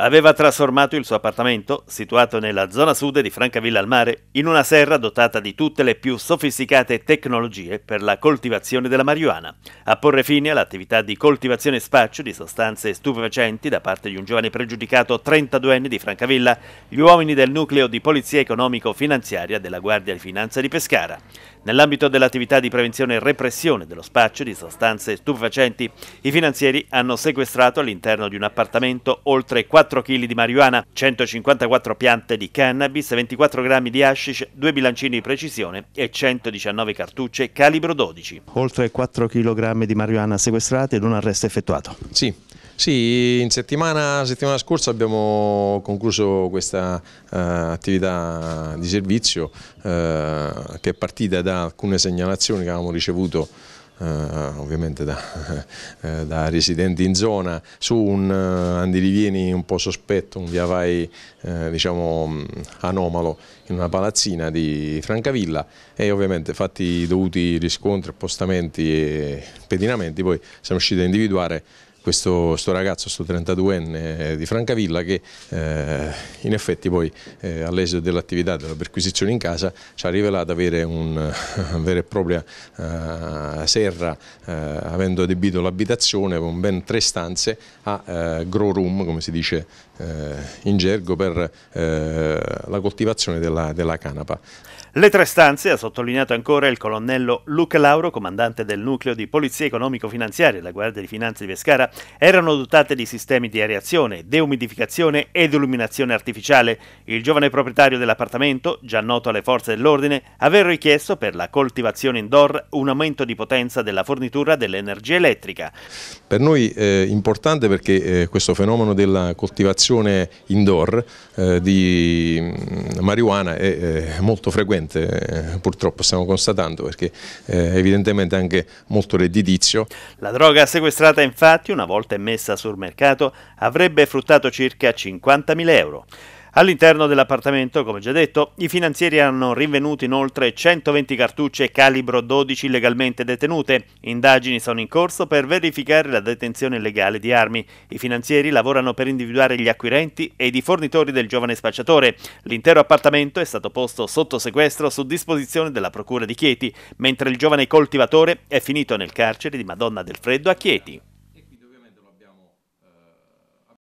aveva trasformato il suo appartamento, situato nella zona sud di Francavilla al mare, in una serra dotata di tutte le più sofisticate tecnologie per la coltivazione della marijuana, a porre fine all'attività di coltivazione e spaccio di sostanze stupefacenti da parte di un giovane pregiudicato 32enne di Francavilla, gli uomini del nucleo di polizia economico-finanziaria della Guardia di Finanza di Pescara. Nell'ambito dell'attività di prevenzione e repressione dello spaccio di sostanze stupefacenti, i finanzieri hanno sequestrato all'interno di un appartamento oltre 4 kg di marijuana, 154 piante di cannabis, 24 grammi di hashish, due bilancini di precisione e 119 cartucce calibro 12. Oltre 4 kg di marijuana sequestrate ed un arresto effettuato. Sì, sì, in settimana, settimana scorsa abbiamo concluso questa uh, attività di servizio uh, che è partita da alcune segnalazioni che avevamo ricevuto Uh, ovviamente da, uh, da, residenti in zona, su un uh, andirivieni un po' sospetto, un via vai diciamo, mm, anomalo in una palazzina di Francavilla e ovviamente fatti i dovuti riscontri, appostamenti e pedinamenti poi siamo riusciti a individuare questo ragazzo, questo 32enne eh, di Francavilla che eh, in effetti poi eh, all'esito dell'attività della perquisizione in casa ci ha rivelato avere un, una vera e propria eh, serra eh, avendo adibito l'abitazione con ben tre stanze a eh, grow room come si dice in gergo per la coltivazione della, della canapa. Le tre stanze, ha sottolineato ancora il colonnello Luca Lauro, comandante del nucleo di polizia economico-finanziaria della Guardia di Finanza di Pescara, erano dotate di sistemi di areazione, deumidificazione ed illuminazione artificiale. Il giovane proprietario dell'appartamento, già noto alle forze dell'ordine, aveva richiesto per la coltivazione indoor un aumento di potenza della fornitura dell'energia elettrica. Per noi è eh, importante perché eh, questo fenomeno della coltivazione indoor eh, di mm, marijuana è molto frequente, purtroppo stiamo constatando, perché è evidentemente anche molto redditizio. La droga sequestrata infatti una volta messa sul mercato, avrebbe fruttato circa 50.000 euro. All'interno dell'appartamento, come già detto, i finanzieri hanno rinvenuto inoltre 120 cartucce calibro 12 legalmente detenute. Indagini sono in corso per verificare la detenzione legale di armi. I finanzieri lavorano per individuare gli acquirenti e i fornitori del giovane spacciatore. L'intero appartamento è stato posto sotto sequestro su disposizione della Procura di Chieti, mentre il giovane coltivatore è finito nel carcere di Madonna del Freddo a Chieti.